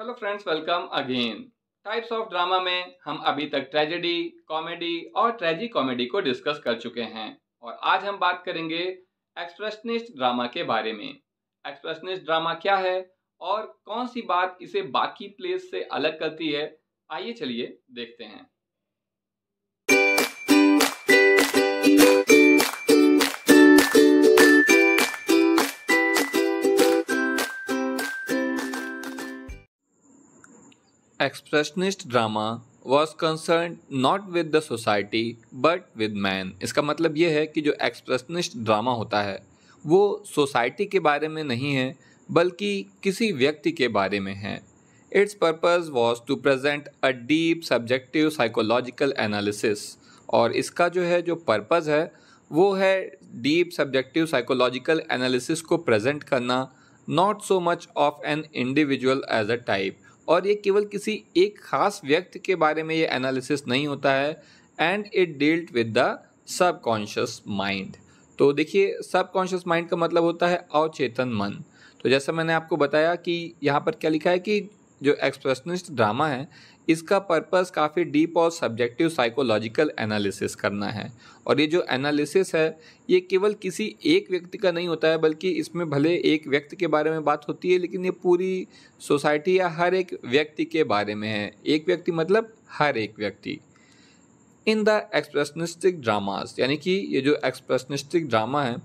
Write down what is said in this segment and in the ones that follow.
hello friends welcome again types of drama में हम अभी तक ट्रेजेडी कॉमेडी और ट्रेजी कॉमेडी को डिस्कस कर चुके हैं और आज हम बात करेंगे एक्सप्रेशनिस्ट ड्रामा के बारे में एक्सप्रेशनिस्ट ड्रामा क्या है और कौन सी बात इसे बाकी प्लेस से अलग करती है आइए चलिए देखते हैं expressionist drama was concern not with the society but with man इसका मतलब ये है कि जो एक्सप्रेशनिस्ट ड्रामा होता है वो सोसाइटी के बारे में नहीं है बल्कि किसी व्यक्ति के बारे में है its purpose was to present a deep subjective psychological analysis और इसका जो है जो पर्पज़ है वो है डीप सब्जेक्टिव साइकोलॉजिकल एनालिसिस को प्रजेंट करना not so much of an individual as a type और ये केवल किसी एक खास व्यक्ति के बारे में ये एनालिसिस नहीं होता है and it dealt with the subconscious mind तो देखिए सबकॉन्शियस माइंड का मतलब होता है अवचेतन मन तो जैसा मैंने आपको बताया कि यहाँ पर क्या लिखा है कि जो एक्सप्रेशनिस्ट ड्रामा है इसका पर्पस काफ़ी डीप और सब्जेक्टिव साइकोलॉजिकल एनालिसिस करना है और ये जो एनालिसिस है ये केवल किसी एक व्यक्ति का नहीं होता है बल्कि इसमें भले एक व्यक्ति के बारे में बात होती है लेकिन ये पूरी सोसाइटी या हर एक व्यक्ति के बारे में है एक व्यक्ति मतलब हर एक व्यक्ति इन द एक्सप्रेशनिस्टिक ड्रामाज यानी कि ये जो एक्सप्रेशनिस्टिक ड्रामा है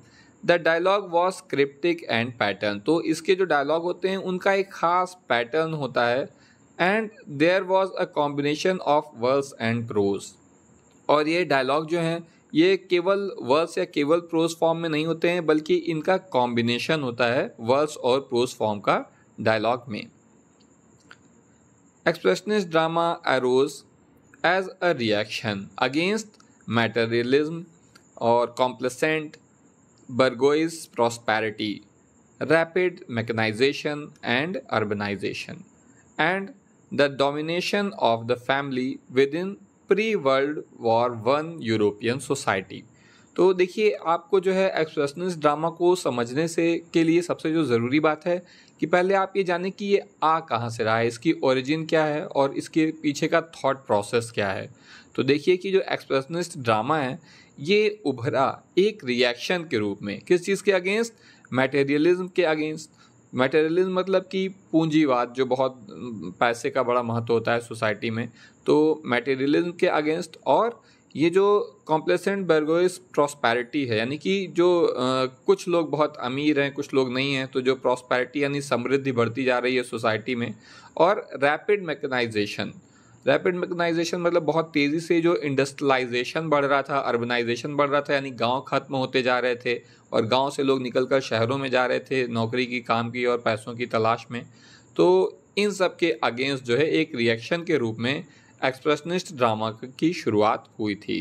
the dialogue was cryptic and pattern तो इसके जो डायलॉग होते हैं उनका एक ख़ास पैटर्न होता है and there was a combination of verse and prose और ये डायलॉग जो हैं ये केवल वर्स या केवल प्रोज फॉर्म में नहीं होते हैं बल्कि इनका कॉम्बिनेशन होता है वर्स और प्रोज फॉर्म का डायलॉग में expressionist drama arose as a reaction against materialism और complacent bourgeois prosperity rapid mechanisation and urbanisation and the domination of the family within pre world war one European society तो देखिए आपको जो है expressionist drama को समझने से के लिए सबसे जो ज़रूरी बात है कि पहले आप ये जाने कि ये आ कहाँ से रहा है इसकी ओरिजिन क्या है और इसके पीछे का थॉट प्रोसेस क्या है तो देखिए कि जो एक्सप्रेशनिस्ट ड्रामा है ये उभरा एक रिएक्शन के रूप में किस चीज़ के अगेंस्ट मटेरियलिज्म के अगेंस्ट मटेरियलिज्म मतलब कि पूंजीवाद जो बहुत पैसे का बड़ा महत्व होता है सोसाइटी में तो मटेरियलिज्म के अगेंस्ट और ये जो कॉम्प्लेसेंट बर्गोइस प्रॉस्पैरिटी है यानी कि जो आ, कुछ लोग बहुत अमीर हैं कुछ लोग नहीं हैं तो जो प्रॉस्पैरिटी यानी समृद्धि बढ़ती जा रही है सोसाइटी में और रैपिड मैकेनाइजेशन रैपिड मेकनाइजेशन मतलब बहुत तेज़ी से जो इंडस्ट्रलाइजेशन बढ़ रहा था अर्बनाइजेशन बढ़ रहा था यानी गांव खत्म होते जा रहे थे और गांव से लोग निकलकर शहरों में जा रहे थे नौकरी की काम की और पैसों की तलाश में तो इन सब के अगेंस्ट जो है एक रिएक्शन के रूप में एक्सप्रेशनिस्ट ड्रामा की शुरुआत हुई थी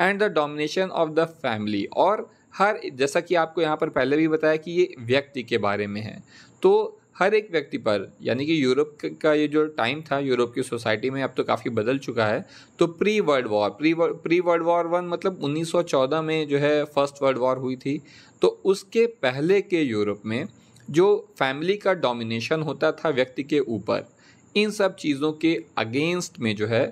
and the domination of the family और हर जैसा कि आपको यहाँ पर पहले भी बताया कि ये व्यक्ति के बारे में है तो हर एक व्यक्ति पर यानी कि यूरोप का ये जो टाइम था यूरोप की सोसाइटी में अब तो काफ़ी बदल चुका है तो pre world war pre pre world war one मतलब 1914 में जो है फर्स्ट वर्ल्ड वॉर हुई थी तो उसके पहले के यूरोप में जो फैमिली का डोमिनेशन होता था व्यक्ति के ऊपर इन सब चीज़ों के अगेंस्ट में जो है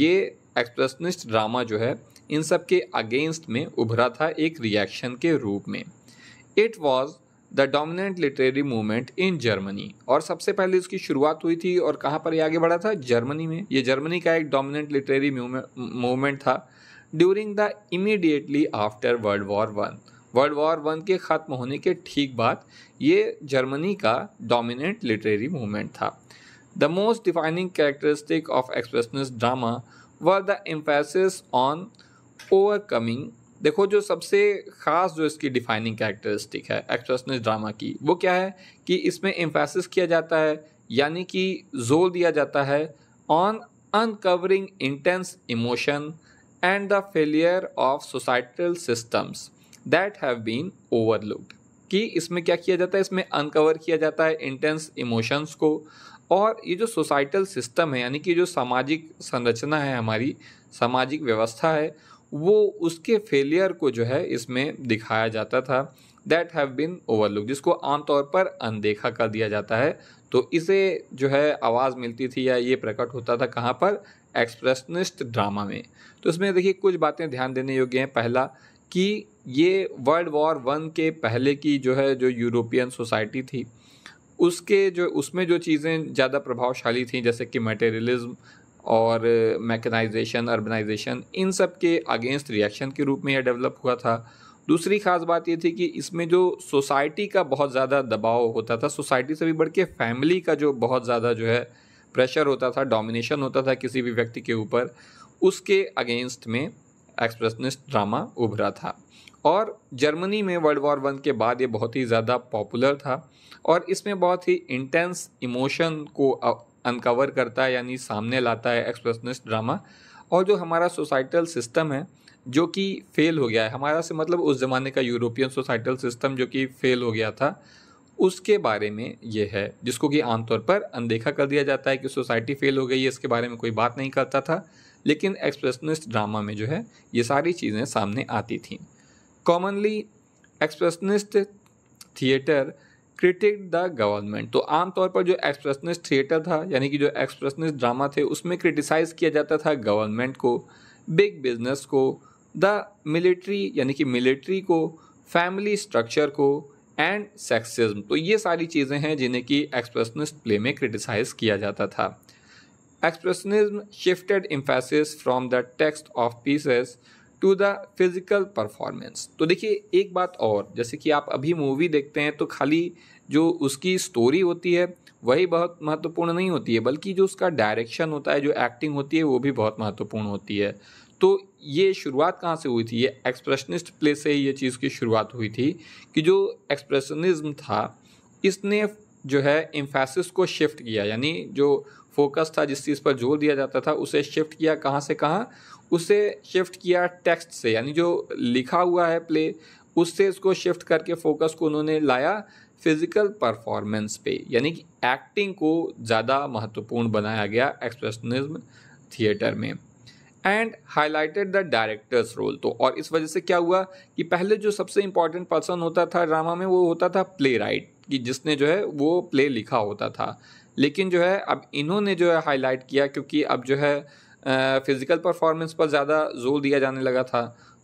ये एक्सप्रेशनिस्ट ड्रामा जो है इन सब के अगेंस्ट में उभरा था एक रिएक्शन के रूप में it was the dominant literary movement in Germany और सबसे पहले इसकी शुरुआत हुई थी और कहाँ पर ये आगे बढ़ा था जर्मनी में ये जर्मनी का एक डोमिनेंट लिटरेरी मूवमेंट था during the immediately after world war one world war one के ख़त्म होने के ठीक बाद ये जर्मनी का डोमिनेंट लिटरेरी मूवमेंट था the most defining characteristic of expressionist drama were the emphasis on overcoming देखो जो सबसे ख़ास जो इसकी डिफाइनिंग कैरेक्टरिस्टिक है एक्सप्रेशनिस्ट ड्रामा की वो क्या है कि इसमें एम्फेसिस किया जाता है यानी कि जोर दिया जाता है on uncovering intense emotion and the failure of societal systems that have been overlooked कि इसमें क्या किया जाता है इसमें अनकवर किया जाता है इंटेंस इमोशंस को और ये जो सोसाइटल सिस्टम है यानी कि जो सामाजिक संरचना है हमारी सामाजिक व्यवस्था है वो उसके फेलियर को जो है इसमें दिखाया जाता था दैट हैव बिन ओवरलुक जिसको आमतौर पर अनदेखा कर दिया जाता है तो इसे जो है आवाज़ मिलती थी या ये प्रकट होता था कहाँ पर एक्सप्रेशनिस्ट ड्रामा में तो इसमें देखिए कुछ बातें ध्यान देने योग्य हैं पहला कि ये वर्ल्ड वॉर वन के पहले की जो है जो यूरोपियन सोसाइटी थी उसके जो उसमें जो चीज़ें ज़्यादा प्रभावशाली थी जैसे कि मटेरियलिज्म और मैकेनाइजेशन अर्बनाइजेशन इन सब के अगेंस्ट रिएक्शन के रूप में यह डेवलप हुआ था दूसरी खास बात ये थी कि इसमें जो सोसाइटी का बहुत ज़्यादा दबाव होता था सोसाइटी से भी बढ़ के फैमिली का जो बहुत ज़्यादा जो है प्रेशर होता था डोमिनेशन होता था किसी भी व्यक्ति के ऊपर उसके अगेंस्ट में एक्सप्रेशनिस्ट ड्रामा उभरा था और जर्मनी में वर्ल्ड वॉर वन के बाद ये बहुत ही ज़्यादा पॉपुलर था और इसमें बहुत ही इंटेंस इमोशन को अनकवर करता है यानी सामने लाता है एक्सप्रेशनिस्ट ड्रामा और जो हमारा सोसाइटल सिस्टम है जो कि फेल हो गया है हमारा से मतलब उस ज़माने का यूरोपियन सोसाइटल सिस्टम जो कि फेल हो गया था उसके बारे में ये है जिसको कि आमतौर पर अनदेखा कर दिया जाता है कि सोसाइटी फेल हो गई है इसके बारे में कोई बात नहीं करता था लेकिन एक्सप्रेशनिस्ट ड्रामा में जो है ये सारी चीज़ें सामने आती थी commonly expressionist theatre critique the government तो आमतौर पर जो एक्सप्रेशनिस्ट थिएटर था यानी कि जो एक्सप्रेशनिस्ट ड्रामा थे उसमें क्रिटिसाइज़ किया जाता था गवर्नमेंट को बिग बिजनेस को द मिलिट्री यानी कि मिलिट्री को फैमिली स्ट्रक्चर को एंड सेक्सिज्म तो ये सारी चीज़ें हैं जिन्हें कि एक्सप्रेशनिस्ट प्ले में क्रिटिसाइज़ किया जाता था expressionism shifted emphasis from the text of pieces to the physical performance तो देखिए एक बात और जैसे कि आप अभी मूवी देखते हैं तो खाली जो उसकी स्टोरी होती है वही बहुत महत्वपूर्ण नहीं होती है बल्कि जो उसका डायरेक्शन होता है जो एक्टिंग होती है वो भी बहुत महत्वपूर्ण होती है तो ये शुरुआत कहाँ से हुई थी ये एक्सप्रेशनिस्ट प्ले से ही ये चीज़ की शुरुआत हुई थी कि जो एक्सप्रेशनिज्म था इसने जो है इम्फेसिस को शिफ्ट किया यानी जो फोकस था जिस चीज़ पर जोर दिया जाता था उसे शिफ्ट किया कहाँ से कहाँ उसे शिफ्ट किया टेक्स्ट से यानी जो लिखा हुआ है प्ले उससे इसको शिफ्ट करके फोकस को उन्होंने लाया फिजिकल परफॉर्मेंस पे यानी कि एक्टिंग को ज़्यादा महत्वपूर्ण बनाया गया एक्सप्रेशनिज्म थिएटर में and highlighted the director's role तो और इस वजह से क्या हुआ कि पहले जो सबसे इम्पॉर्टेंट पर्सन होता था ड्रामा में वो होता था प्ले राइट कि जिसने जो है वो प्ले लिखा होता था लेकिन जो है अब इन्होंने जो है हाईलाइट किया क्योंकि अब जो है फ़िज़िकल परफॉर्मेंस पर ज़्यादा जोर दिया जाने लगा था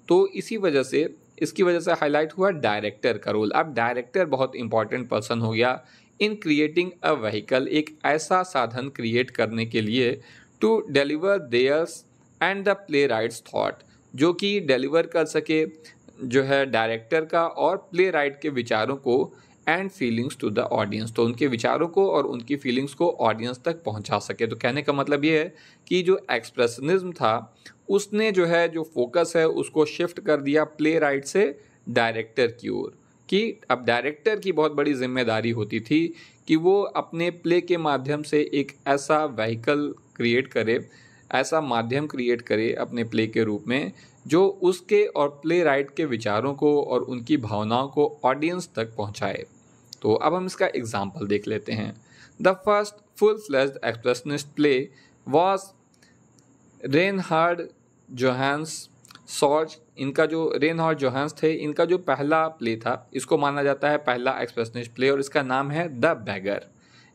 तो इसी वजह से इसकी वजह से हाईलाइट हुआ डायरेक्टर का रोल अब डायरेक्टर बहुत इंपॉर्टेंट पर्सन हो गया इन क्रिएटिंग अ वहीकल एक ऐसा साधन क्रिएट करने के लिए to deliver theirs and the playwright's thought जो कि डिलीवर कर सके जो है डायरेक्टर का और प्ले राइट के विचारों को and feelings to the audience तो उनके विचारों को और उनकी फीलिंग्स को ऑडियंस तक पहुंचा सके तो कहने का मतलब ये है कि जो एक्सप्रेशनिज्म था उसने जो है जो फोकस है उसको शिफ्ट कर दिया प्ले राइट से डायरेक्टर की ओर कि अब डायरेक्टर की बहुत बड़ी जिम्मेदारी होती थी कि वो अपने प्ले के माध्यम से एक ऐसा व्हीकल क्रिएट करे ऐसा माध्यम क्रिएट करे अपने प्ले के रूप में जो उसके और प्ले राइट के विचारों को और उनकी भावनाओं को ऑडियंस तक पहुंचाए तो अब हम इसका एग्जाम्पल देख लेते हैं the first full fledged expressionist play was Reinhard Johannes Sorge इनका जो रेन हार्ड जोहान्स थे इनका जो पहला प्ले था इसको माना जाता है पहला एक्सप्रेशनिस्ट प्ले और इसका नाम है the beggar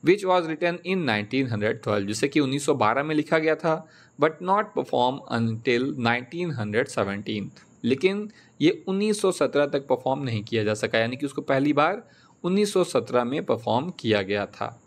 which was written in nineteen hundred twelve जिसे कि उन्नीस सौ बारह में लिखा गया था but not perform until nineteen hundred seventeen लेकिन ये उन्नीस सौ सत्रह तक परफॉर्म नहीं किया जा सका यानी कि उसको पहली बार उन्नीस सौ सत्रह में परफॉर्म किया गया था